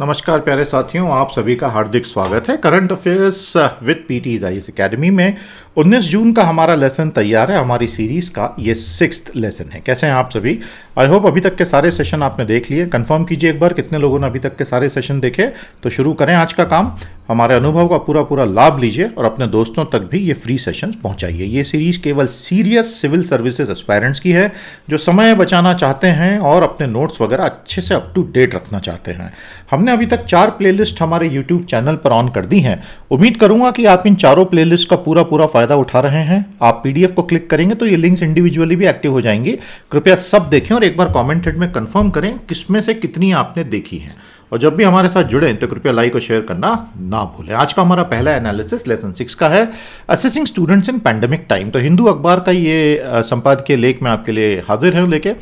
नमस्कार प्यारे साथियों आप सभी का हार्दिक स्वागत है current affairs with P T इस अकेडमी में 19 जून का हमारा लेसन तैयार है हमारी सीरीज़ का ये सिक्स लेसन है कैसे हैं आप सभी आई होप अभी तक के सारे सेशन आपने देख लिए कंफर्म कीजिए एक बार कितने लोगों ने अभी तक के सारे सेशन देखे तो शुरू करें आज का काम हमारे अनुभव का पूरा पूरा लाभ लीजिए और अपने दोस्तों तक भी ये फ्री सेशन पहुंचाइए ये सीरीज केवल सीरियस सिविल सर्विसेज एस्पायरेंट्स की है जो समय बचाना चाहते हैं और अपने नोट्स वगैरह अच्छे से अप टू डेट रखना चाहते हैं हमने अभी तक चार प्लेलिस्ट हमारे यूट्यूब चैनल पर ऑन कर दी हैं उम्मीद करूंगा कि आप इन चारों प्लेलिस्ट का पूरा पूरा फायदा उठा रहे हैं आप पीडीएफ को क्लिक करेंगे तो ये लिंक्स इंडिविजुअली भी एक्टिव हो जाएंगे कृपया सब देखें और एक बार कमेंट सेट में कंफर्म करें किसमें से कितनी आपने देखी हैं और जब भी हमारे साथ जुड़ें तो कृपया लाइक और शेयर करना ना भूलें आज का हमारा पहला एनालिसिस लेसन सिक्स का है assessing students in pandemic time तो हिंदू अखबार का ये संपादकीय लेख मैं आपके लिए हाजिर हूँ लेके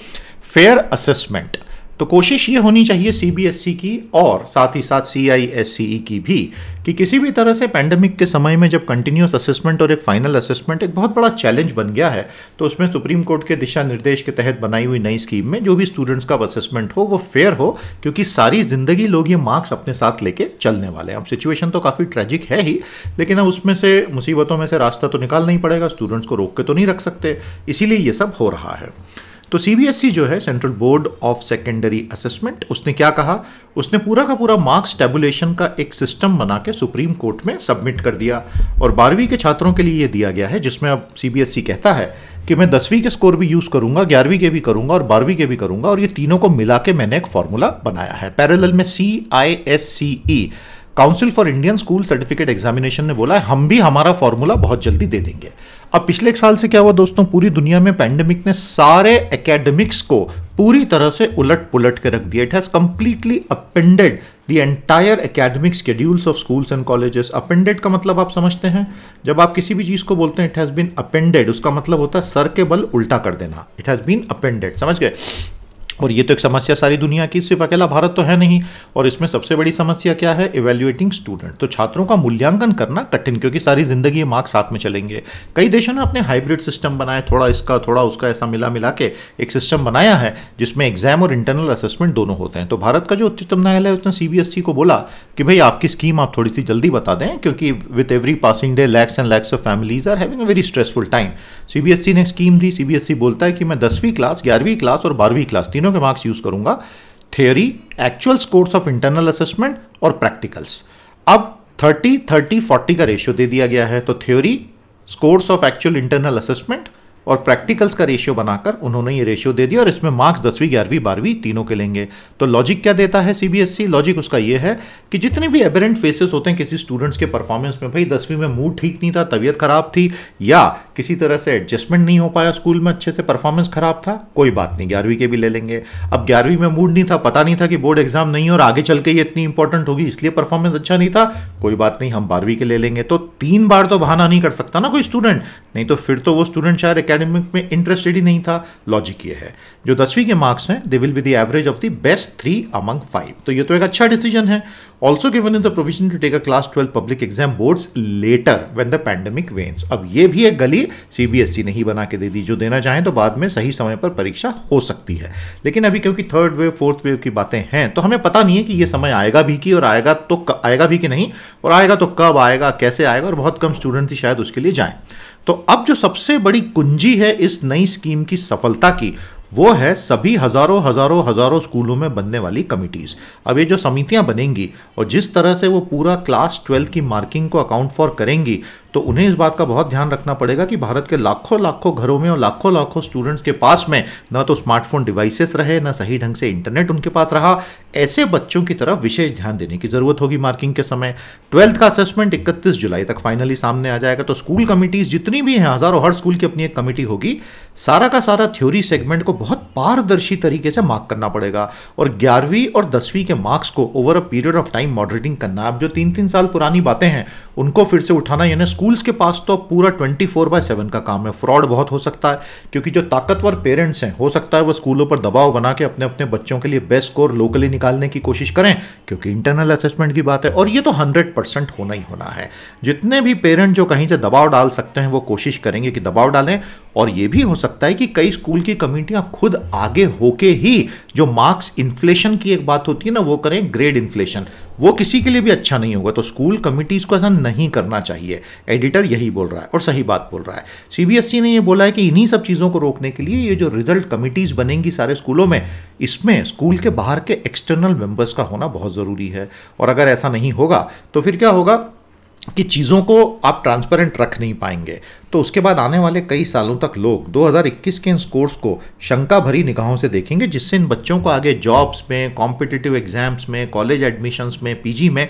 फेयर असेसमेंट तो कोशिश ये होनी चाहिए सीबीएसई e की और साथ ही साथ सीआईएससीई e की भी कि किसी भी तरह से पैंडमिक के समय में जब कंटिन्यूस असेसमेंट और एक फाइनल असेसमेंट एक बहुत बड़ा चैलेंज बन गया है तो उसमें सुप्रीम कोर्ट के दिशा निर्देश के तहत बनाई हुई नई स्कीम में जो भी स्टूडेंट्स का असेसमेंट हो वो फेयर हो क्योंकि सारी जिंदगी लोग ये मार्क्स अपने साथ लेके चलने वाले हैं अब सिचुएशन तो काफ़ी ट्रेजिक है ही लेकिन अब उसमें से मुसीबतों में से रास्ता तो निकाल नहीं पड़ेगा स्टूडेंट्स को रोक के तो नहीं रख सकते इसीलिए ये सब हो रहा है तो सीबीएसई e जो है central board of secondary assessment उसने क्या कहा उसने पूरा का पूरा मार्क्स टेबुलेशन का एक सिस्टम बना के सुप्रीम कोर्ट में सबमिट कर दिया और बारहवीं के छात्रों के लिए ये दिया गया है जिसमें अब सीबीएसई e कहता है कि मैं दसवीं के स्कोर भी यूज़ करूंगा ग्यारहवीं के भी करूंगा और बारहवीं के भी करूंगा और ये तीनों को मिला के मैंने एक फॉर्मूला बनाया है पैरेलल में C I S C E council for Indian school certificate examination ने बोला है हम भी हमारा फॉर्मूला बहुत जल्दी दे देंगे अब पिछले एक साल से क्या हुआ दोस्तों पूरी दुनिया में पैंडेमिक ने सारे एकेडमिक्स को पूरी तरह से उलट पुलट के रख दिया it has completely appended the entire academic schedules of schools and colleges appended का मतलब आप समझते हैं जब आप किसी भी चीज़ को बोलते हैं इट हैज़ बीन अपेंडेड उसका मतलब होता है सर के बल उल्टा कर देना इट हैज़ बीन अपेंडेड समझ गए और ये तो एक समस्या सारी दुनिया की सिर्फ अकेला भारत तो है नहीं और इसमें सबसे बड़ी समस्या क्या है इवेल्युएटिंग स्टूडेंट तो छात्रों का मूल्यांकन करना कठिन क्योंकि सारी जिंदगी मार्क्स साथ में चलेंगे कई देशों ने अपने हाइब्रिड सिस्टम बनाए थोड़ा इसका थोड़ा उसका ऐसा मिला मिला के एक सिस्टम बनाया है जिसमें एग्जाम और इंटरनल असेसमेंट दोनों होते हैं तो भारत का जो उच्चतम न्यायालय उसने सी e को बोला कि भाई आपकी स्कीम आप थोड़ी सी जल्दी बता दें क्योंकि with every passing day lakhs and lakhs of families are having a very stressful time CBSE ने स्कीम दी सीबीएसई बोलता है कि मैं दसवीं क्लास ग्यारहवीं क्लास और बारहवीं क्लास तीनों के मार्क्स यूज़ करूंगा theory actual scores of internal assessment और प्रैक्टिकल्स अब थर्टी थर्टी फोर्टी का रेशियो दे दिया गया है तो theory scores of actual internal assessment और प्रैक्टिकल्स का रेशियो बनाकर उन्होंने ये रेशियो दे दिया और इसमें मार्क्स दसवीं ग्यारहवीं बारहवीं तीनों के लेंगे तो लॉजिक क्या देता है सीबीएसई लॉजिक e? उसका ये है कि जितने भी एबरेंट फेसेस होते हैं किसी स्टूडेंट्स के परफॉर्मेंस में भाई दसवीं में मूड ठीक नहीं था तबीयत खराब थी या किसी तरह से एडजस्टमेंट नहीं हो पाया स्कूल में अच्छे से परफॉर्मेंस खराब था कोई बात नहीं ग्यारहवीं के भी ले लेंगे अब ग्यारहवीं में मूड नहीं था पता नहीं था कि बोर्ड एग्जाम नहीं और आगे चल के ये इतनी इंपॉर्टेंट होगी इसलिए परफॉर्मेंस अच्छा नहीं था कोई बात नहीं हम बारहवीं के ले लेंगे तो तीन बार तो बहाना नहीं कर सकता ना कोई स्टूडेंट नहीं तो फिर तो वो स्टूडेंट शायद एकेडमिक में इंटरेस्टेड ही नहीं था लॉजिक ये है जो दसवीं के मार्क्स हैं they will be the average of the best three among five तो ये तो एक अच्छा डिसीजन है also given in the provision to take a class twelve public exam board later when the pandemic wanes अब ये भी एक गली सीबीएसई ने ही बना के दे दी जो देना चाहें तो बाद में सही समय पर परीक्षा हो सकती है लेकिन अभी क्योंकि थर्ड वेव फोर्थ वेव की बातें हैं तो हमें पता नहीं है कि ये समय आएगा भी कि और आएगा तो आएगा भी कि नहीं और आएगा तो कब आएगा कैसे आएगा और बहुत कम स्टूडेंट ही शायद उसके लिए जाएं तो अब जो सबसे बड़ी कुंजी है इस नई स्कीम की सफलता की वो है सभी हजारों हजारों हजारों स्कूलों में बनने वाली कमिटीज अब ये जो समितियां बनेंगी और जिस तरह से वो पूरा क्लास ट्वेल्व की मार्किंग को अकाउंट फॉर करेंगी तो उन्हें इस बात का बहुत ध्यान रखना पड़ेगा कि भारत के लाखों लाखों घरों में और लाखों लाखों स्टूडेंट्स के पास में ना तो स्मार्टफोन डिवाइसेस रहे ना सही ढंग से इंटरनेट उनके पास रहा ऐसे बच्चों की तरफ विशेष ध्यान देने की ज़रूरत होगी मार्किंग के समय ट्वेल्थ का असेसमेंट 31 जुलाई तक फाइनली सामने आ जाएगा तो स्कूल कमिटीज़ जितनी भी हैं हज़ारों हर स्कूल की अपनी एक कमिटी होगी सारा का सारा थ्योरी सेगमेंट को बहुत पारदर्शी तरीके से मार्क करना पड़ेगा और ग्यारहवीं और दसवीं के मार्क्स को over a period of time moderating करना अब जो तीन तीन साल पुरानी बातें हैं उनको फिर से उठाना यानी स्कूल्स के पास तो पूरा ट्वेंटी फोर बाय सेवन का काम है फ्रॉड बहुत हो सकता है क्योंकि जो ताकतवर पेरेंट्स हैं हो सकता है वो स्कूलों पर दबाव बना के अपने अपने बच्चों के लिए बेस्ट स्कोर लोकली निकाल निकालने की कोशिश करें क्योंकि इंटरनल असेसमेंट की बात है और ये तो हंड्रेड परसेंट होना ही होना है जितने भी पेरेंट जो कहीं से दबाव डाल सकते हैं वो कोशिश करेंगे कि दबाव डालें और ये भी हो सकता है कि कई स्कूल की कमिटियाँ खुद आगे होके ही जो मार्क्स इन्फ्लेशन की एक बात होती है ना वो करें ग्रेड इन्फ्लेशन वो किसी के लिए भी अच्छा नहीं होगा तो स्कूल कमिटीज़ को ऐसा नहीं करना चाहिए एडिटर यही बोल रहा है और सही बात बोल रहा है सीबीएसई e ने ये बोला है कि इन्हीं सब चीज़ों को रोकने के लिए ये जो रिजल्ट कमिटीज़ बनेंगी सारे स्कूलों में इसमें स्कूल के बाहर के एक्सटर्नल मेंबर्स का होना बहुत ज़रूरी है और अगर ऐसा नहीं होगा तो फिर क्या होगा कि चीज़ों को आप ट्रांसपेरेंट रख नहीं पाएंगे तो उसके बाद आने वाले कई सालों तक लोग 2021 के इन स्कोर्स को शंका भरी निगाहों से देखेंगे जिससे इन बच्चों को आगे जॉब्स में कॉम्पिटिटिव एग्जाम्स में कॉलेज एडमिशन्स में पीजी में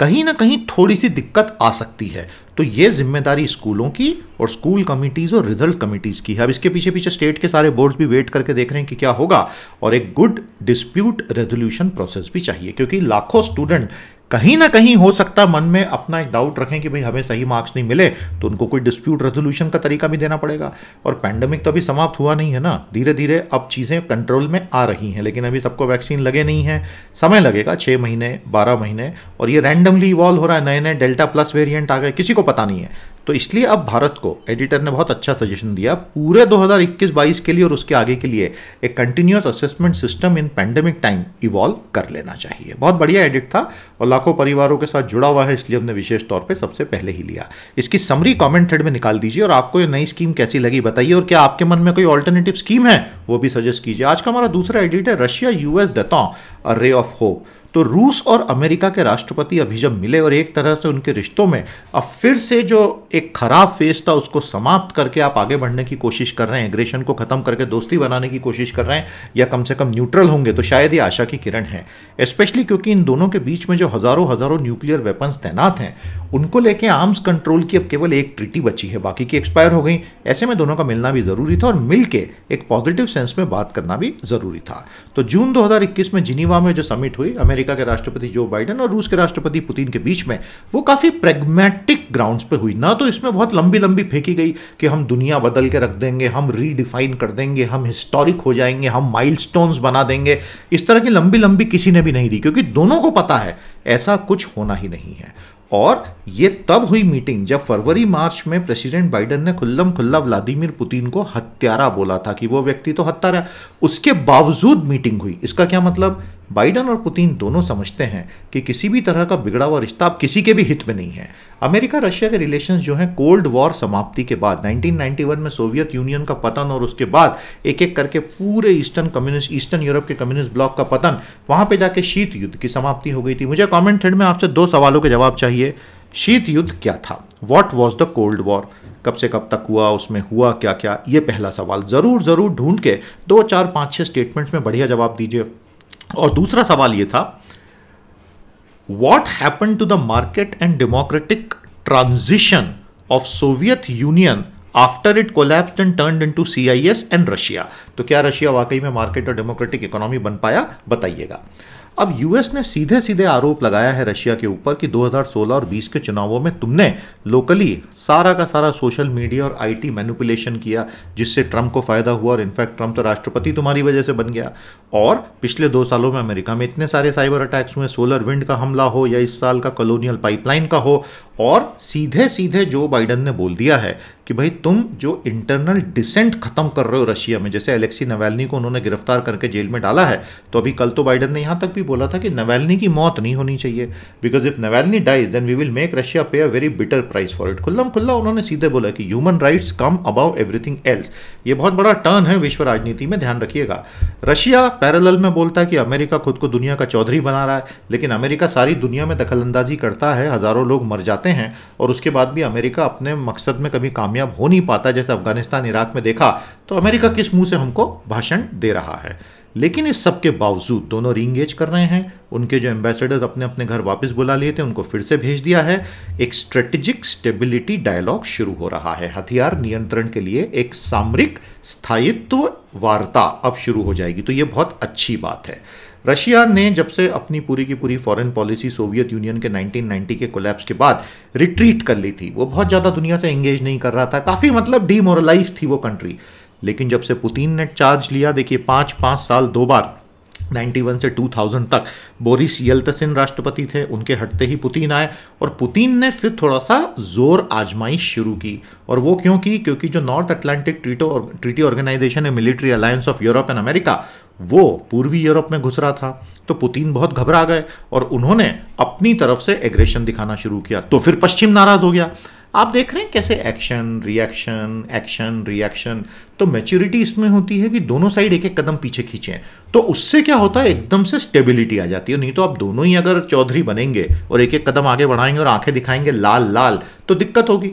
कहीं ना कहीं थोड़ी सी दिक्कत आ सकती है तो ये जिम्मेदारी स्कूलों की और स्कूल कमिटीज़ और रिजल्ट कमिटीज़ की है अब इसके पीछे पीछे स्टेट के सारे बोर्ड्स भी वेट करके देख रहे हैं कि क्या होगा और एक गुड डिस्प्यूट रेजोल्यूशन प्रोसेस भी चाहिए क्योंकि लाखों स्टूडेंट कहीं ना कहीं हो सकता मन में अपना एक डाउट रखें कि भाई हमें सही मार्क्स नहीं मिले तो उनको कोई डिस्प्यूट रेजोल्यूशन का तरीका भी देना पड़ेगा और पैंडेमिक तो अभी समाप्त हुआ नहीं है ना धीरे धीरे अब चीज़ें कंट्रोल में आ रही हैं लेकिन अभी सबको वैक्सीन लगे नहीं है समय लगेगा छः महीने बारह महीने और ये रैंडमली इवॉल्व हो रहा है नए नए डेल्टा प्लस वेरियंट आ गए किसी को पता नहीं है तो इसलिए अब भारत को एडिटर ने बहुत अच्छा सजेशन दिया पूरे 2021-22 के लिए और उसके आगे के लिए एक continuous assessment system in pandemic time evolve कर लेना चाहिए बहुत बढ़िया एडिट था और लाखों परिवारों के साथ जुड़ा हुआ है इसलिए हमने विशेष तौर पर सबसे पहले ही लिया इसकी समरी कॉमेंट थ्रेड में निकाल दीजिए और आपको ये नई स्कीम कैसी लगी बताइए और क्या आपके मन में कोई ऑल्टरनेटिव स्कीम है वो भी सजेस्ट कीजिए आज का हमारा दूसरा एडिट है Russia US दतों a ray of hope तो रूस और अमेरिका के राष्ट्रपति अभी जब मिले और एक तरह से उनके रिश्तों में अब फिर से जो एक खराब फेज था उसको समाप्त करके आप आगे बढ़ने की कोशिश कर रहे हैं एग्रेशन को खत्म करके दोस्ती बनाने की कोशिश कर रहे हैं या कम से कम न्यूट्रल होंगे तो शायद ये आशा की किरण है स्पेशली क्योंकि इन दोनों के बीच में जो हज़ारों हज़ारों न्यूक्लियर वेपन्स तैनात हैं उनको लेके आर्म्स कंट्रोल की अब केवल एक ट्रिटी बची है बाकी की एक्सपायर हो गई ऐसे में दोनों का मिलना भी ज़रूरी था और मिलके एक पॉजिटिव सेंस में बात करना भी ज़रूरी था तो जून 2021 में जिनीवा में जो समिट हुई अमेरिका के राष्ट्रपति जो बाइडन और रूस के राष्ट्रपति पुतिन के बीच में वो काफ़ी प्रेगमेटिक ग्राउंड पर हुई ना तो इसमें बहुत लंबी लंबी फेंकी गई कि हम दुनिया बदल के रख देंगे हम रीडिफाइन कर देंगे हम हिस्टोरिक हो जाएंगे हम माइल बना देंगे इस तरह की लंबी लंबी किसी ने भी नहीं दी क्योंकि दोनों को पता है ऐसा कुछ होना ही नहीं है और ये तब हुई मीटिंग जब फरवरी मार्च में प्रेसिडेंट बाइडेन ने खुल्लम खुल्ला व्लादिमीर पुतिन को हत्यारा बोला था कि वो व्यक्ति तो हत्यारा उसके बावजूद मीटिंग हुई इसका क्या मतलब बाइडन और पुतिन दोनों समझते हैं कि किसी भी तरह का बिगड़ा हुआ रिश्ता अब किसी के भी हित में नहीं है अमेरिका रशिया के रिलेशन जो हैं कोल्ड वॉर समाप्ति के बाद 1991 में सोवियत यूनियन का पतन और उसके बाद एक एक करके पूरे ईस्टर्न कम्युनिस्ट ईस्टर्न यूरोप के कम्युनिस्ट ब्लॉक का पतन वहां पर जाके शीत युद्ध की समाप्ति हो गई थी मुझे कॉमेंट थ्रेड में आपसे दो सवालों के जवाब चाहिए शीत युद्ध क्या था what was the cold war कब से कब तक हुआ उसमें हुआ क्या क्या ये पहला सवाल ज़रूर ज़रूर ढूंढ के दो चार पाँच छः स्टेटमेंट्स में बढ़िया जवाब दीजिए और दूसरा सवाल ये था what happen to the market and democratic transition of Soviet Union after it collapse and turn into C I S and Russia तो क्या रशिया वाकई में मार्केट और डेमोक्रेटिक इकोनॉमी बन पाया बताइएगा अब यूएस ने सीधे सीधे आरोप लगाया है रशिया के ऊपर कि 2016 और 20 के चुनावों में तुमने लोकली सारा का सारा सोशल मीडिया और आईटी मैनिपुलेशन किया जिससे ट्रम्प को फायदा हुआ और इनफैक्ट ट्रम्प तो राष्ट्रपति तुम्हारी वजह से बन गया और पिछले दो सालों में अमेरिका में इतने सारे साइबर अटैक्स हुए सोलर विंड का हमला हो या इस साल का कॉलोनियल पाइपलाइन का हो और सीधे सीधे जो बाइडन ने बोल दिया है कि भाई तुम जो इंटरनल डिसेंट खत्म कर रहे हो रशिया में जैसे एलेक्सी नवैलनी को उन्होंने गिरफ्तार करके जेल में डाला है तो अभी कल तो बाइडन ने यहां तक भी बोला था कि नवैलनी की मौत नहीं होनी चाहिए because if Navalny dies then we will make Russia pay a very bitter price for it खुल्लम खुल्ला उन्होंने सीधे बोला कि human rights come above everything else ये बहुत बड़ा टर्न है विश्व राजनीति में ध्यान रखिएगा रशिया पैरल में बोलता है कि अमेरिका खुद को दुनिया का चौधरी बना रहा है लेकिन अमेरिका सारी दुनिया में दखलंदाजी करता है हज़ारों लोग मर जाते हैं और उसके बाद भी अमेरिका अपने मकसद में कभी कामयाब कामयाब हो नहीं पाता जैसे अफगानिस्तान इराक में देखा तो अमेरिका किस मुंह से हमको भाषण दे रहा है लेकिन इस सब के बावजूद दोनों रिंगेज कर रहे हैं उनके जो एम्बेसडर अपने अपने घर वापस बुला लिए थे उनको फिर से भेज दिया है एक स्ट्रेटेजिक स्टेबिलिटी डायलॉग शुरू हो रहा है हथियार नियंत्रण के लिए एक सामरिक स्थायित्व वार्ता अब शुरू हो जाएगी तो ये बहुत अच्छी बात है रशिया ने जब से अपनी पूरी की पूरी फॉरेन पॉलिसी सोवियत यूनियन के 1990 के कोलैप्स के बाद रिट्रीट कर ली थी वो बहुत ज़्यादा दुनिया से एंगेज नहीं कर रहा था काफ़ी मतलब डीमोरलाइज थी वो कंट्री लेकिन जब से पुतिन ने चार्ज लिया देखिए पाँच पाँच साल दो बार 91 से 2000 तक बोरिस यल्तसिन राष्ट्रपति थे उनके हटते ही पुतिन आए और पुतिन ने फिर थोड़ा सा जोर आजमाइश शुरू की और वो क्यों की क्योंकि जो नॉर्थ अटलांटिक ट्रीटो ट्रीटी ऑर्गेनाइजेशन है military alliance of Europe and America वो पूर्वी यूरोप में घुस रहा था तो पुतिन बहुत घबरा गए और उन्होंने अपनी तरफ से एग्रेशन दिखाना शुरू किया तो फिर पश्चिम नाराज हो गया आप देख रहे हैं कैसे एक्शन रिएक्शन एक्शन रिएक्शन तो मैच्योरिटी इसमें होती है कि दोनों साइड एक एक कदम पीछे खींचे तो उससे क्या होता है एकदम से स्टेबिलिटी आ जाती है नहीं तो आप दोनों ही अगर चौधरी बनेंगे और एक एक कदम आगे बढ़ाएंगे और आंखें दिखाएंगे लाल लाल तो दिक्कत होगी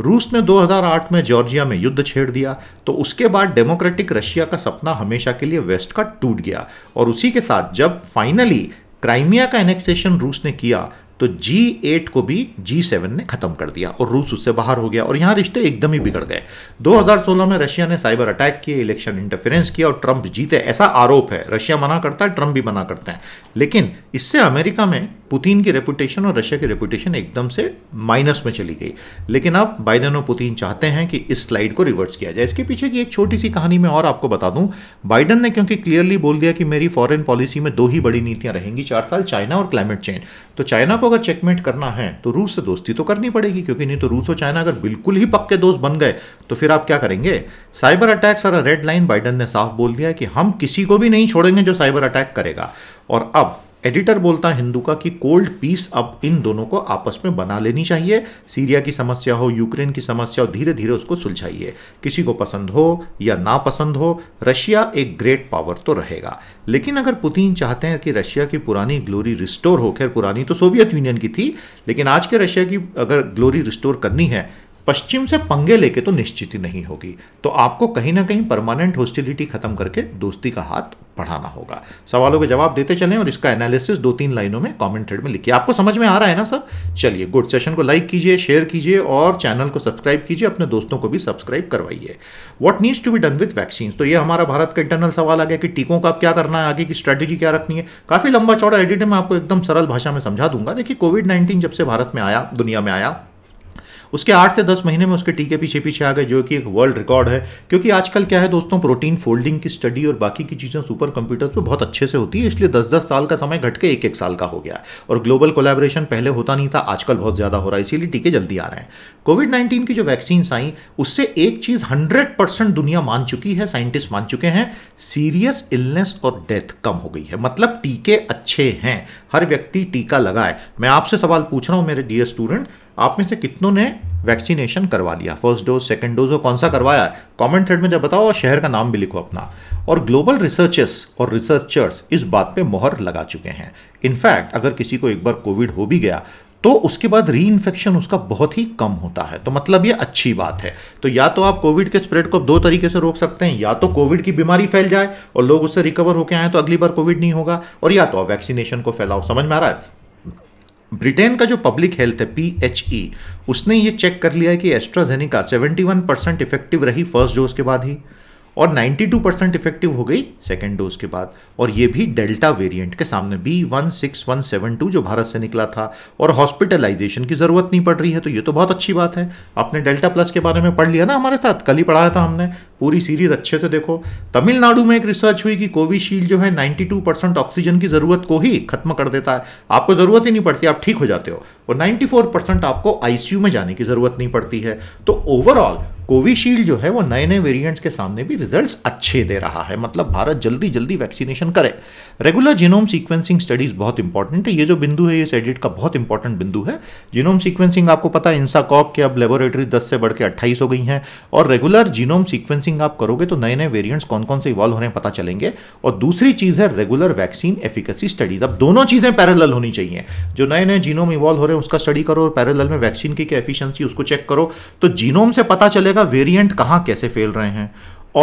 रूस ने 2008 में जॉर्जिया में युद्ध छेड़ दिया तो उसके बाद डेमोक्रेटिक रशिया का सपना हमेशा के लिए वेस्ट का टूट गया और उसी के साथ जब फाइनली क्राइमिया का एनेक्सेशन रूस ने किया तो जी एट को भी जी सेवन ने खत्म कर दिया और रूस उससे बाहर हो गया और यहाँ रिश्ते एकदम ही बिगड़ गए 2016 में रशिया ने साइबर अटैक किए इलेक्शन इंटरफेरेंस किया और ट्रंप जीते ऐसा आरोप है रशिया मना करता है ट्रंप भी मना करते हैं लेकिन इससे अमेरिका में पुतिन की रेपुटेशन और रशिया की रेपुटेशन एकदम से माइनस में चली गई लेकिन अब बाइडन और पुतिन चाहते हैं कि इस स्लाइड को रिवर्स किया जाए इसके पीछे की एक छोटी सी कहानी मैं और आपको बता दूं बाइडन ने क्योंकि क्लियरली बोल दिया कि मेरी फॉरेन पॉलिसी में दो ही बड़ी नीतियां रहेंगी चार साल चाइना और क्लाइमेट चेंज तो चाइना को अगर चेकमेट करना है तो रूस से दोस्ती तो करनी पड़ेगी क्योंकि नहीं तो रूस और चाइना अगर बिल्कुल ही पक्के दोस्त बन गए तो फिर आप क्या करेंगे साइबर अटैक सारा रेड लाइन बाइडन ने साफ बोल दिया कि हम किसी को भी नहीं छोड़ेंगे जो साइबर अटैक करेगा और अब एडिटर बोलता है हिंदू का कि कोल्ड पीस अब इन दोनों को आपस में बना लेनी चाहिए सीरिया की समस्या हो यूक्रेन की समस्या हो धीरे धीरे उसको सुलझाइए किसी को पसंद हो या ना पसंद हो रशिया एक ग्रेट पावर तो रहेगा लेकिन अगर पुतिन चाहते हैं कि रशिया की पुरानी ग्लोरी रिस्टोर हो खैर पुरानी तो सोवियत यूनियन की थी लेकिन आज के रशिया की अगर ग्लोरी रिस्टोर करनी है पश्चिम से पंगे लेके तो निश्चित ही नहीं होगी तो आपको कहीं ना कहीं परमानेंट होस्टिलिटी खत्म करके दोस्ती का हाथ बढ़ाना होगा सवालों के जवाब देते चलें और इसका एनालिसिस दो तीन लाइनों में कमेंट थ्रेड में लिखिए आपको समझ में आ रहा है ना सर चलिए गुड सेशन को लाइक कीजिए शेयर कीजिए और चैनल को सब्सक्राइब कीजिए अपने दोस्तों को भी सब्सक्राइब करवाइए what needs to be done with vaccine तो ये हमारा भारत का इंटरनल सवाल आ गया कि टीकों का अब क्या करना है आगे की स्ट्रैटेजी क्या रखनी है काफ़ी लंबा चौड़ा एडिट है मैं आपको एकदम सरल भाषा में समझा दूंगा देखिए कोविड नाइन्टीन जब से भारत में आया दुनिया में आया उसके आठ से दस महीने में उसके टीके पीछे पीछे आ गए जो कि एक वर्ल्ड रिकॉर्ड है क्योंकि आजकल क्या है दोस्तों प्रोटीन फोल्डिंग की स्टडी और बाकी की चीज़ें सुपर कंप्यूटर्स पर बहुत अच्छे से होती है इसलिए दस दस साल का समय घट के एक एक साल का हो गया और ग्लोबल कोलेबोरेशन पहले होता नहीं था आजकल बहुत ज़्यादा हो रहा है इसीलिए टीके जल्दी आ रहे हैं कोविड 19 की जो वैक्सीन आई उससे एक चीज़ 100 परसेंट दुनिया मान चुकी है साइंटिस्ट मान चुके हैं सीरियस इलनेस और डेथ कम हो गई है मतलब टीके अच्छे हैं हर व्यक्ति टीका लगाए मैं आपसे सवाल पूछ रहा हूँ मेरे डियर स्टूडेंट आप में से कितनों ने वैक्सीनेशन करवा लिया फर्स्ट डोज सेकेंड डोज और कौन सा करवाया कॉमेंट थ्रेड में जब बताओ और शहर का नाम भी लिखो अपना और ग्लोबल रिसर्चर्स और रिसर्चर्स इस बात पे मोहर लगा चुके हैं इनफैक्ट अगर किसी को एक बार कोविड हो भी गया तो उसके बाद री इन्फेक्शन उसका बहुत ही कम होता है तो मतलब ये अच्छी बात है तो या तो आप कोविड के स्प्रेड को दो तरीके से रोक सकते हैं या तो कोविड की बीमारी फैल जाए और लोग उससे रिकवर होकर आए तो अगली बार कोविड नहीं होगा और या तो आप वैक्सीनेशन को फैलाओ समझ में आ रहा है ब्रिटेन का जो पब्लिक हेल्थ है पी एच ई उसने ये चेक कर लिया है कि AstraZeneca seventy one percent effective रही फर्स्ट डोज के बाद ही और 92 परसेंट इफेक्टिव हो गई सेकेंड डोज के बाद और ये भी डेल्टा वेरिएंट के सामने B one six one seven two जो भारत से निकला था और हॉस्पिटलाइजेशन की ज़रूरत नहीं पड़ रही है तो ये तो बहुत अच्छी बात है आपने डेल्टा प्लस के बारे में पढ़ लिया ना हमारे साथ कल ही पढ़ाया था हमने पूरी सीरीज अच्छे से देखो तमिलनाडु में एक रिसर्च हुई कि कोविशील्ड जो है नाइन्टी परसेंट ऑक्सीजन की ज़रूरत को ही खत्म कर देता है आपको ज़रूरत ही नहीं पड़ती आप ठीक हो जाते हो और नाइन्टी परसेंट आपको आईसीयू में जाने की ज़रूरत नहीं पड़ती है तो ओवरऑल कोविशील्ड जो है वो नए नए वेरिएंट्स के सामने भी रिजल्ट्स अच्छे दे रहा है मतलब भारत जल्दी जल्दी वैक्सीनेशन करे रेगुलर जीनोम सीक्वेंसिंग स्टडीज बहुत इंपॉर्टेंट है ये जो बिंदु है ये सेडिट का बहुत इंपॉर्टेंट बिंदु है जीनोम सीक्वेंसिंग आपको पता है इंसाकॉक के अब लेबोरेटरी दस से बढ़ के अट्ठाईस हो गई हैं और रेगुलर जीनोम सीक्वेंसिंग आप करोगे तो नए नए वेरियंट्स कौन कौन से इवॉल्व होने पता चलेंगे और दूसरी चीज़ है रेगुलर वैक्सीन एफिकेसी स्टडीज अब दोनों चीज़ें पैरल होनी चाहिए जो नए नए जीनोम इवॉल्व हो रहे हैं उसका स्टडी करो और पैरल में वैक्सीन की क्या एफिशियंसी उसको चेक करो तो जीनोम से पता चलेगा जगह वेरिएंट कहाँ कैसे फैल रहे हैं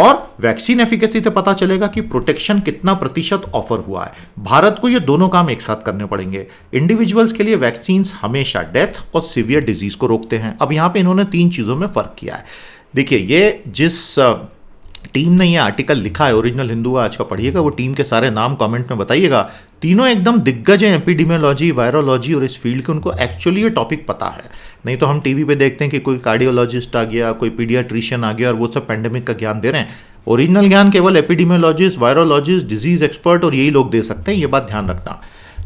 और वैक्सीन एफिकेसी से पता चलेगा कि प्रोटेक्शन कितना प्रतिशत ऑफर हुआ है भारत को ये दोनों काम एक साथ करने पड़ेंगे इंडिविजुअल्स के लिए वैक्सीन हमेशा डेथ और सीवियर डिजीज को रोकते हैं अब यहाँ पे इन्होंने तीन चीज़ों में फ़र्क किया है देखिए ये जिस टीम ने ये आर्टिकल लिखा है ओरिजिनल हिंदू आज का पढ़िएगा वो टीम के सारे नाम कमेंट में बताइएगा तीनों एकदम दिग्गज हैं एपिडीमियोलॉजी वायरोलॉजी और इस फील्ड के उनको एक्चुअली ये टॉपिक पता है नहीं तो हम टीवी पे देखते हैं कि कोई कार्डियोलॉजिस्ट आ गया कोई पीडियाट्रिशियन आ गया और वो सब पेंडेमिक का ज्ञान दे रहे हैं ओरिजिनल ज्ञान केवल एपिडीमियोलॉजिस्ट वायरोलॉजिस्ट डिजीज एक्सपर्ट और यही लोग दे सकते हैं ये बात ध्यान रखना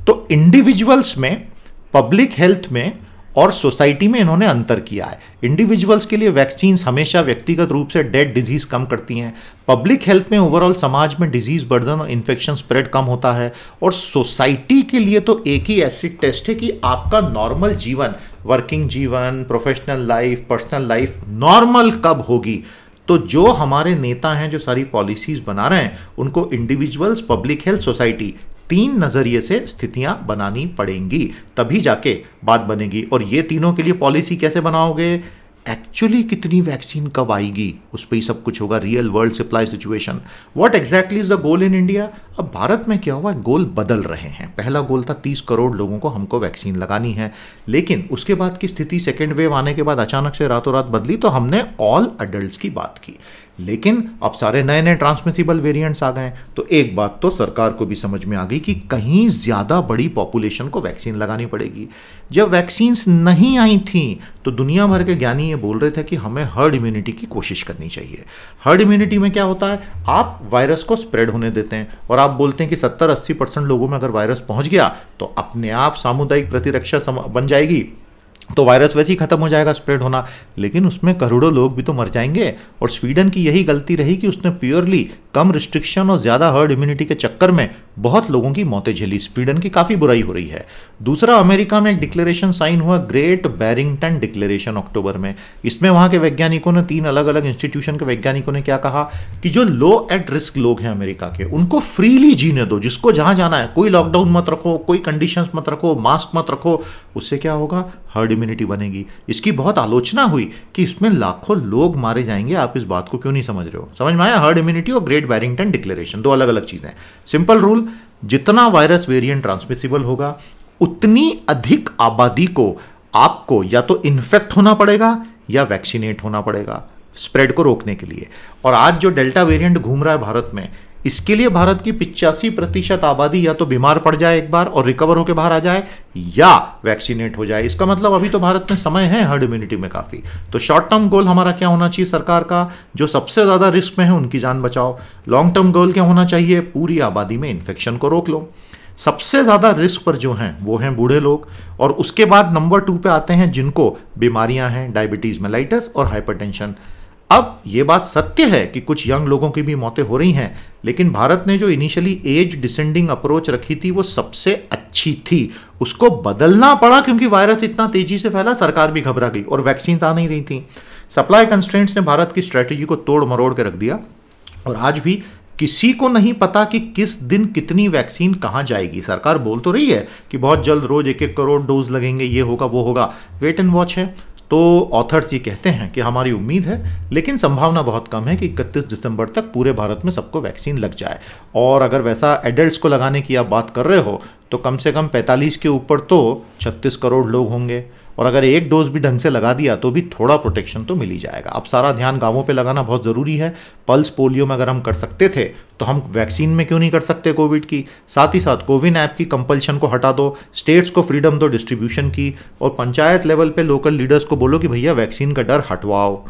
तो इंडिविजुअल्स में पब्लिक हेल्थ में और सोसाइटी में इन्होंने अंतर किया है इंडिविजुअल्स के लिए वैक्सीन्स हमेशा व्यक्तिगत रूप से डेड डिजीज़ कम करती हैं पब्लिक हेल्थ में ओवरऑल समाज में डिजीज़ बर्डन और इन्फेक्शन स्प्रेड कम होता है और सोसाइटी के लिए तो एक ही एसिड टेस्ट है कि आपका नॉर्मल जीवन वर्किंग जीवन professional life personal life normal कब होगी तो जो हमारे नेता हैं जो सारी पॉलिसीज बना रहे हैं उनको इंडिविजुअल्स पब्लिक हेल्थ सोसाइटी तीन नज़रिए से स्थितियां बनानी पड़ेंगी तभी जाके बात बनेगी और ये तीनों के लिए पॉलिसी कैसे बनाओगे एक्चुअली कितनी वैक्सीन कब आएगी उस पर ही सब कुछ होगा real world supply situation what exactly is the goal in India अब भारत में क्या हुआ गोल बदल रहे हैं पहला गोल था तीस करोड़ लोगों को हमको वैक्सीन लगानी है लेकिन उसके बाद की स्थिति सेकेंड वेव आने के बाद अचानक से रातों रात बदली तो हमने ऑल अडल्ट की बात की लेकिन अब सारे नए नए ट्रांसमिसिबल वेरिएंट्स आ गए तो एक बात तो सरकार को भी समझ में आ गई कि कहीं ज़्यादा बड़ी पॉपुलेशन को वैक्सीन लगानी पड़ेगी जब वैक्सीन्स नहीं आई थी तो दुनिया भर के ज्ञानी ये बोल रहे थे कि हमें हर्ड इम्यूनिटी की कोशिश करनी चाहिए हर्ड इम्यूनिटी में क्या होता है आप वायरस को स्प्रेड होने देते हैं और आप आप बोलते हैं कि 70-80 परसेंट लोगों में अगर वायरस पहुंच गया तो अपने आप सामुदायिक प्रतिरक्षा बन जाएगी तो वायरस वैसे ही खत्म हो जाएगा स्प्रेड होना लेकिन उसमें करोड़ों लोग भी तो मर जाएंगे और स्वीडन की यही गलती रही कि उसने प्योरली कम रिस्ट्रिक्शन और ज़्यादा हर्ड इम्यूनिटी के चक्कर में बहुत लोगों की मौतें झेली स्वीडन की काफ़ी बुराई हो रही है दूसरा अमेरिका में एक डिक्लेरेशन साइन हुआ ग्रेट बैरिंगटन डिक्लेरेशन अक्टूबर में इसमें वहाँ के वैज्ञानिकों ने तीन अलग अलग इंस्टीट्यूशन के वैज्ञानिकों ने क्या कहा कि जो लो एट रिस्क लोग हैं अमेरिका के उनको फ्रीली जीने दो जिसको जहाँ जाना है कोई लॉकडाउन मत रखो कोई कंडीशन मत रखो मास्क मत रखो उससे क्या होगा हर्ड इम्यूनिटी बनेगी इसकी बहुत आलोचना हुई कि इसमें लाखों लोग मारे जाएंगे आप इस बात को क्यों नहीं समझ रहे हो समझ में आया हर्ड इम्यूनिटी और ग्रेट बैरिंगटन डिक्लेरेशन दो अलग अलग चीज़ें सिंपल रूल जितना वायरस वेरियंट ट्रांसमिसिबल होगा उतनी अधिक आबादी को आपको या तो इन्फेक्ट होना पड़ेगा या वैक्सीनेट होना पड़ेगा स्प्रेड को रोकने के लिए और आज जो डेल्टा वेरिएंट घूम रहा है भारत में इसके लिए भारत की पिचासी प्रतिशत आबादी या तो बीमार पड़ जाए एक बार और रिकवर होकर बाहर आ जाए या वैक्सीनेट हो जाए इसका मतलब अभी तो भारत में समय है हर्ड इम्यूनिटी में काफ़ी तो शॉर्ट टर्म गोल हमारा क्या होना चाहिए सरकार का जो सबसे ज़्यादा रिस्क में है उनकी जान बचाओ लॉन्ग टर्म गोल क्या होना चाहिए पूरी आबादी में इन्फेक्शन को रोक लो सबसे ज़्यादा रिस्क पर जो हैं वो हैं बूढ़े लोग और उसके बाद नंबर टू पे आते हैं जिनको बीमारियां हैं डायबिटीज़ मेलाइटस और हाइपरटेंशन अब ये बात सत्य है कि कुछ यंग लोगों की भी मौतें हो रही हैं लेकिन भारत ने जो इनिशियली एज डिसेंडिंग अप्रोच रखी थी वो सबसे अच्छी थी उसको बदलना पड़ा क्योंकि वायरस इतना तेजी से फैला सरकार भी घबरा गई और वैक्सीन आ नहीं रही थी सप्लाई कंस्ट्रेंट्स ने भारत की स्ट्रैटेजी को तोड़ मरोड़ के रख दिया और आज भी किसी को नहीं पता कि किस दिन कितनी वैक्सीन कहाँ जाएगी सरकार बोल तो रही है कि बहुत जल्द रोज एक एक करोड़ डोज लगेंगे ये होगा वो होगा वेट एंड वॉच है तो ऑथर्स ये कहते हैं कि हमारी उम्मीद है लेकिन संभावना बहुत कम है कि इकतीस दिसंबर तक पूरे भारत में सबको वैक्सीन लग जाए और अगर वैसा एडल्ट्स को लगाने की आप बात कर रहे हो तो कम से कम 45 के ऊपर तो 36 करोड़ लोग होंगे और अगर एक डोज भी ढंग से लगा दिया तो भी थोड़ा प्रोटेक्शन तो मिल ही जाएगा अब सारा ध्यान गांवों पे लगाना बहुत ज़रूरी है पल्स पोलियो में अगर हम कर सकते थे तो हम वैक्सीन में क्यों नहीं कर सकते कोविड की साथ ही साथ कोविन ऐप की कंपल्शन को हटा दो स्टेट्स को फ्रीडम दो डिस्ट्रीब्यूशन की और पंचायत लेवल पर लोकल लीडर्स को बोलो कि भैया वैक्सीन का डर हटवाओ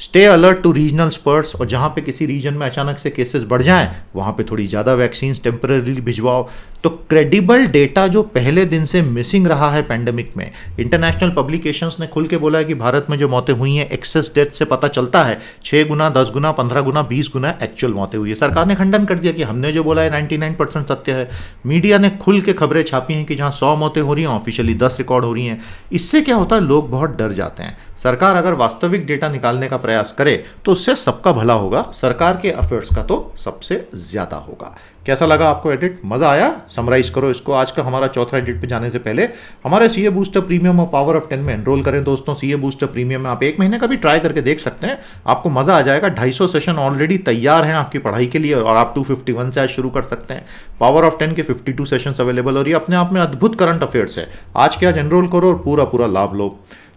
stay alert to regional experts और जहाँ पे किसी रीजन में अचानक से केसेस बढ़ जाएं वहाँ पे थोड़ी ज़्यादा वैक्सीन टेम्परेली भिजवाओ तो क्रेडिबल डेटा जो पहले दिन से मिसिंग रहा है पैंडमिक में इंटरनेशनल पब्लिकेशंस ने खुल के बोला है कि भारत में जो मौतें हुई हैं एक्सेस डेथ से पता चलता है छः गुना दस गुना पंद्रह गुना बीस गुना एक्चुअल मौतें हुई है सरकार ने खंडन कर दिया कि हमने जो बोला है नाइन्टी नाइन परसेंट सत्य है मीडिया ने खुल के खबरें छापी हैं कि जहाँ सौ मौतें हो रही हैं ऑफिशियली दस रिकॉर्ड हो रही हैं इससे क्या होता है लोग बहुत डर जाते हैं सरकार अगर वास्तविक डेटा निकालने का प्रयास करे तो उससे सबका भला होगा सरकार के अफेयर्स का तो सबसे ज़्यादा होगा कैसा लगा आपको एडिट मज़ा आया समराइज़ करो इसको आज का हमारा चौथा एडिट पे जाने से पहले हमारे सी ए बूस्टर प्रीमियम और पावर ऑफ टेन में एनरोल करें दोस्तों सी ए बूस्टर प्रीमियम में आप एक महीने का भी ट्राई करके देख सकते हैं आपको मज़ा आ जाएगा ढाई सौ सेशन ऑलरेडी तैयार हैं आपकी पढ़ाई के लिए और आप टू फिफ्टी वन से आज शुरू कर सकते हैं पावर ऑफ टेन के फिफ्टी टू सेशन अवेलेबल और ये अपने आप में अद्भुत करंट अफेयर्स है आज के आज एनरोल करो और पूरा पूरा लाभ लो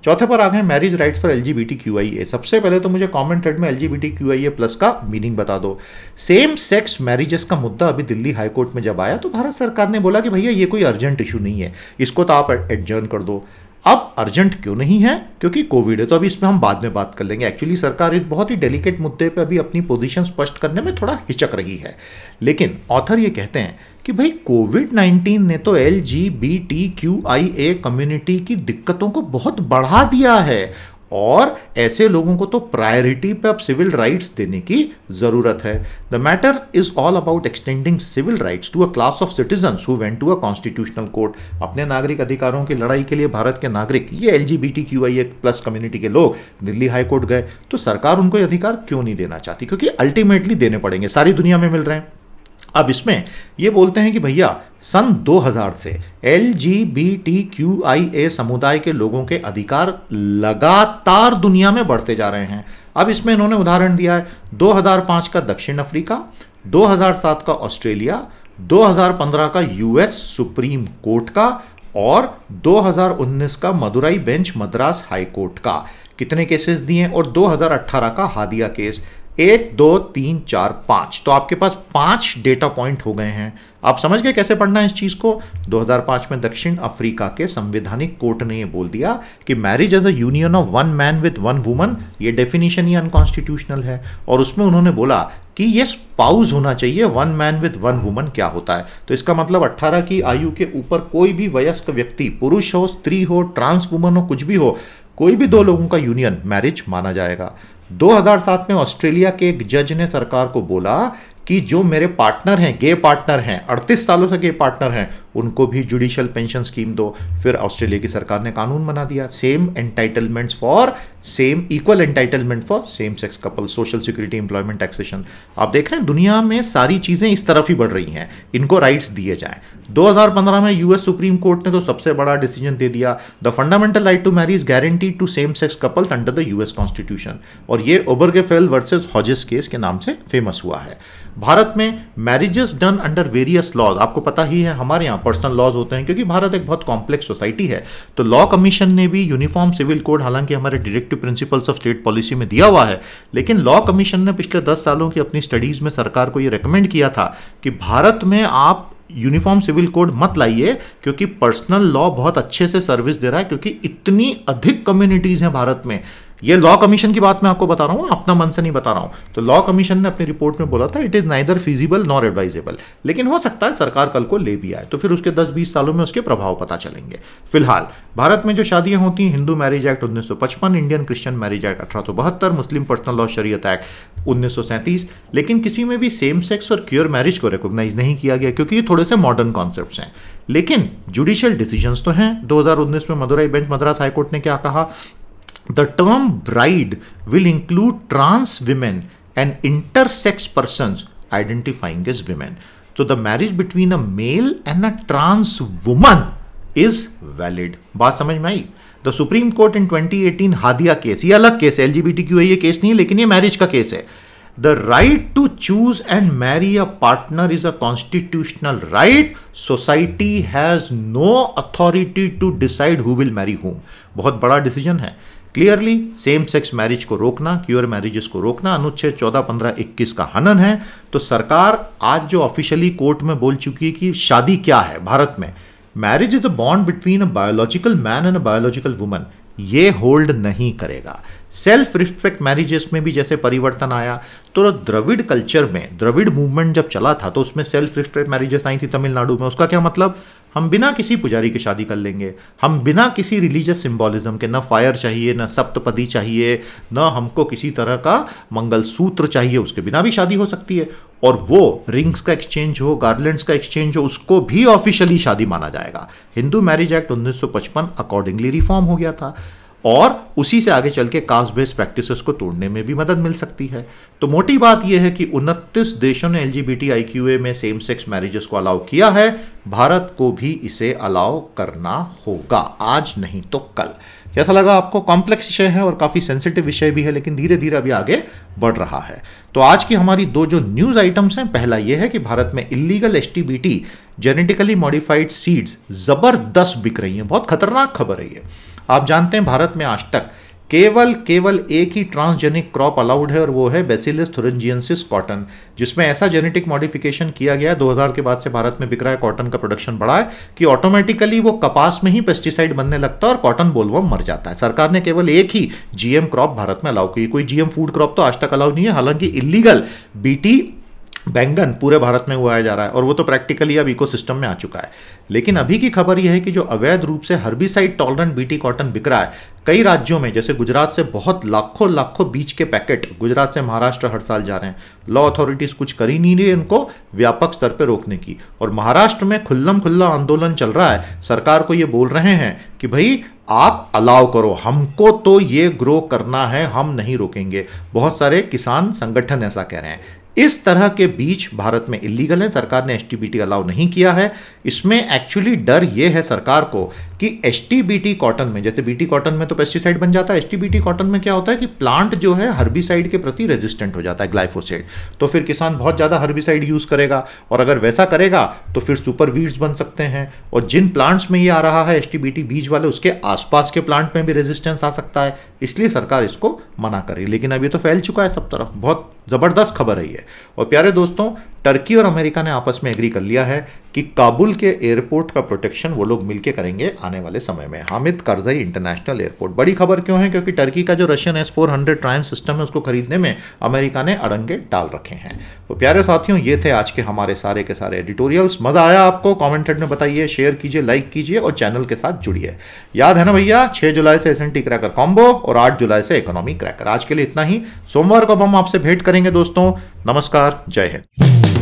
चौथे पर आ गए marriage rights for L Q I A सबसे पहले तो मुझे कॉमन थ्रेड में L Q I A plus का मीनिंग बता दो सेम सेक्स मैरिजेस का मुद्दा अभी दिल्ली हाईकोर्ट में जब आया तो भारत सरकार ने बोला कि भैया ये कोई अर्जेंट इशू नहीं है इसको तो आप एडजर्न कर दो अब अर्जेंट क्यों नहीं है क्योंकि कोविड है तो अभी इसमें हम बाद में बात कर लेंगे एक्चुअली सरकार एक बहुत ही डेलिकेट मुद्दे पे अभी अपनी पोजीशन स्पष्ट करने में थोड़ा हिचक रही है लेकिन ऑथर ये कहते हैं कि भाई कोविड 19 ने तो L G B T Q I A community की दिक्कतों को बहुत बढ़ा दिया है और ऐसे लोगों को तो प्रायोरिटी पे अब सिविल राइट्स देने की ज़रूरत है the matter is all about extending civil rights to a class of citizen who went to a constitutional court अपने नागरिक अधिकारों की लड़ाई के लिए भारत के नागरिक ये L G B T plus community के लोग दिल्ली हाई कोर्ट गए तो सरकार उनको अधिकार क्यों नहीं देना चाहती क्योंकि अल्टीमेटली देने पड़ेंगे सारी दुनिया में मिल रहे हैं अब इसमें ये बोलते हैं कि भैया सन 2000 से L G B T Q I A समुदाय के लोगों के अधिकार लगातार दुनिया में बढ़ते जा रहे हैं अब इसमें इन्होंने उदाहरण दिया है 2005 का दक्षिण अफ्रीका 2007 का ऑस्ट्रेलिया 2015 का यूएस सुप्रीम कोर्ट का और 2019 का Madurai bench Madras High Court का कितने केसेस दिए और 2018 का हादिया केस एक दो तीन चार पाँच तो आपके पास पाँच डेटा पॉइंट हो गए हैं आप समझ गए कैसे पढ़ना है इस चीज़ को 2005 में दक्षिण अफ्रीका के संवैधानिक कोर्ट ने ये बोल दिया कि marriage as a union of one man with one woman ये डेफिनेशन ही अनकॉन्स्टिट्यूशनल है और उसमें उन्होंने बोला कि ये स्पाउस होना चाहिए one man with one woman क्या होता है तो इसका मतलब 18 की आयु के ऊपर कोई भी वयस्क व्यक्ति पुरुष हो स्त्री हो ट्रांस वुमन हो कुछ भी हो कोई भी दो लोगों का यूनियन मैरिज माना जाएगा 2007 में ऑस्ट्रेलिया के एक जज ने सरकार को बोला कि जो मेरे पार्टनर हैं गे पार्टनर हैं 38 सालों से गे पार्टनर हैं उनको भी जुडिशियल पेंशन स्कीम दो फिर ऑस्ट्रेलिया की सरकार ने कानून बना दिया same entitlements for same equal entitlement for same sex couple social security employment taxation आप देख रहे हैं दुनिया में सारी चीज़ें इस तरफ ही बढ़ रही हैं इनको राइट्स दिए जाएं 2015 में यूएस सुप्रीम कोर्ट ने तो सबसे बड़ा डिसीजन दे दिया the fundamental right to marry is guaranteed to same sex couples under the US constitution और ये फेल वर्सेज हॉजिस केस के नाम से फेमस हुआ है भारत में marriages done under various laws आपको पता ही है हमारे यहाँ पर्सनल लॉज होते हैं क्योंकि भारत एक बहुत कॉम्प्लेक्स सोसाइटी है तो लॉ कमीशन ने भी यूनिफॉर्म सिविल कोड हालांकि हमारे directive principles of state policy में दिया हुआ है लेकिन लॉ कमीशन ने पिछले दस सालों की अपनी स्टडीज में सरकार को ये रिकमेंड किया था कि भारत में आप यूनिफॉर्म सिविल कोड मत लाइए क्योंकि पर्सनल लॉ बहुत अच्छे से सर्विस दे रहा है क्योंकि इतनी अधिक कम्युनिटीज़ हैं भारत में ये लॉ कमीशन की बात मैं आपको बता रहा हूँ अपना मन से नहीं बता रहा हूँ तो लॉ कमीशन ने अपनी रिपोर्ट में बोला था it is neither feasible nor advisable लेकिन हो सकता है सरकार कल को ले भी आए तो फिर उसके 10-20 सालों में उसके प्रभाव पता चलेंगे फिलहाल भारत में जो शादियां होती हैं हिंदू मैरिज एक्ट उन्नीस इंडियन क्रिश्चियन मैरिज एक्ट अठारह Muslim personal law Shariat act उन्नीस लेकिन किसी में भी सेम सेक्स और क्योर मैरिज को रिकोगनाइज नहीं किया गया क्योंकि ये थोड़े से मॉडर्न कॉन्सेप्ट हैं लेकिन जुडिशियल डिसीजन तो हैं 2019 में मदुराई बेंच मद्रास हाईकोर्ट ने क्या कहा The term bride will include trans women and intersex persons identifying as women. So the marriage between a male and a trans woman is valid. बात समझ में आई The Supreme Court in 2018 Hadiya case ये अलग case है LGBTQ है ये case नहीं है लेकिन ये मैरिज का केस है The right to choose and marry a partner is a constitutional right. Society has no authority to decide who will marry whom. बहुत बड़ा डिसीजन है क्लियरली सेम सेक्स मैरिज को रोकना क्योर मैरिजेस को रोकना अनुच्छेद चौदह पंद्रह इक्कीस का हनन है तो सरकार आज जो ऑफिशियली कोर्ट में बोल चुकी है कि शादी क्या है भारत में marriage is a bond between a biological man and a biological woman ये होल्ड नहीं करेगा सेल्फ रिस्पेक्ट मैरिजेस में भी जैसे परिवर्तन आया तो द्रविड़ कल्चर में द्रविड़ मूवमेंट जब चला था तो उसमें सेल्फ रिस्पेक्ट मैरिजेस आई थी तमिलनाडु में उसका क्या मतलब हम बिना किसी पुजारी की शादी कर लेंगे हम बिना किसी रिलीजियस सिंबॉलिज्म के ना फायर चाहिए ना सप्तपदी चाहिए ना हमको किसी तरह का मंगल सूत्र चाहिए उसके बिना भी शादी हो सकती है और वो रिंग्स का एक्सचेंज हो गार्लेंट्स का एक्सचेंज हो उसको भी ऑफिशियली शादी माना जाएगा Hindu Marriage Act 1955 accordingly reform हो गया था और उसी से आगे चल के कास्ट बेस्ड प्रैक्टिस को तोड़ने में भी मदद मिल सकती है तो मोटी बात यह है कि उनतीस देशों ने एल में सेम सेक्स मैरिजेस को अलाउ किया है भारत को भी इसे अलाउ करना होगा आज नहीं तो कल कैसा लगा आपको कॉम्प्लेक्स विषय है और काफ़ी सेंसिटिव विषय भी है लेकिन धीरे धीरे अभी आगे बढ़ रहा है तो आज की हमारी दो जो न्यूज़ आइटम्स हैं पहला ये है कि भारत में illegal S genetically modified seeds ज़बरदस्त बिक रही हैं बहुत खतरनाक खबर है ये आप जानते हैं भारत में आज तक केवल केवल एक ही ट्रांसजेनिक क्रॉप अलाउड है और वो है बेसिलस थुरंजियनसिस कॉटन जिसमें ऐसा जेनेटिक मॉडिफिकेशन किया गया दो 2000 के बाद से भारत में बिक रहा है कॉटन का प्रोडक्शन बढ़ा है कि ऑटोमेटिकली वो कपास में ही पेस्टिसाइड बनने लगता है और कॉटन बोलवा मर जाता है सरकार ने केवल एक ही जीएम क्रॉप भारत में अलाउ की कोई जीएम फूड क्रॉप तो आज तक अलाउ नहीं है हालांकि इलीगल बीटी बैंगन पूरे भारत में उगाया जा रहा है और वो तो प्रैक्टिकली अब इकोसिस्टम में आ चुका है लेकिन अभी की खबर यह है कि जो अवैध रूप से हर्बिसाइड टॉलरेंट बीटी कॉटन बिक रहा है कई राज्यों में जैसे गुजरात से बहुत लाखों लाखों बीज के पैकेट गुजरात से महाराष्ट्र हर साल जा रहे हैं लॉ अथॉरिटीज़ कुछ कर ही नहीं रही इनको व्यापक स्तर पर रोकने की और महाराष्ट्र में खुल्लम खुल्ला आंदोलन चल रहा है सरकार को ये बोल रहे हैं कि भाई आप अलाउ करो हमको तो ये ग्रो करना है हम नहीं रोकेंगे बहुत सारे किसान संगठन ऐसा कह रहे हैं इस तरह के बीच भारत में इलीगल है सरकार ने एस अलाउ नहीं किया है इसमें एक्चुअली डर यह है सरकार को कि एस कॉटन में जैसे बीटी कॉटन में तो पेस्टिसाइड बन जाता है एस टी कॉटन में क्या होता है कि प्लांट जो है हर्बिसाइड के प्रति रेजिस्टेंट हो जाता है ग्लाइफोसाइड तो फिर किसान बहुत ज़्यादा हर्बिसाइड यूज़ करेगा और अगर वैसा करेगा तो फिर सुपर वीड्स बन सकते हैं और जिन प्लांट्स में ये आ रहा है एस बीज वाले उसके आसपास के प्लांट में भी रेजिस्टेंस आ सकता है इसलिए सरकार इसको मना करे लेकिन अब ये तो फैल चुका है सब तरफ बहुत ज़बरदस्त खबर है ये और प्यारे दोस्तों टर्की और अमेरिका ने आपस में एग्री कर लिया है कि काबुल के एयरपोर्ट का प्रोटेक्शन वो लोग मिलकर करेंगे आने वाले समय में हामिद करजई इंटरनेशनल एयरपोर्ट बड़ी खबर क्यों है क्योंकि टर्की का जो रशियन एस फोर हंड्रेड ट्रायन सिस्टम है उसको खरीदने में अमेरिका ने अड़ंगे डाल रखे हैं तो प्यारे साथियों ये थे आज के हमारे सारे के सारे एडिटोरियल्स मज़ा आया आपको कॉमेंट में बताइए शेयर कीजिए लाइक कीजिए और चैनल के साथ जुड़िए याद है ना भैया छह जुलाई से S N T cracker combo और आठ जुलाई से इकोनॉमी क्रैकर आज के लिए इतना ही सोमवार को अब हम आपसे भेंट करेंगे दोस्तों नमस्कार जय हिंद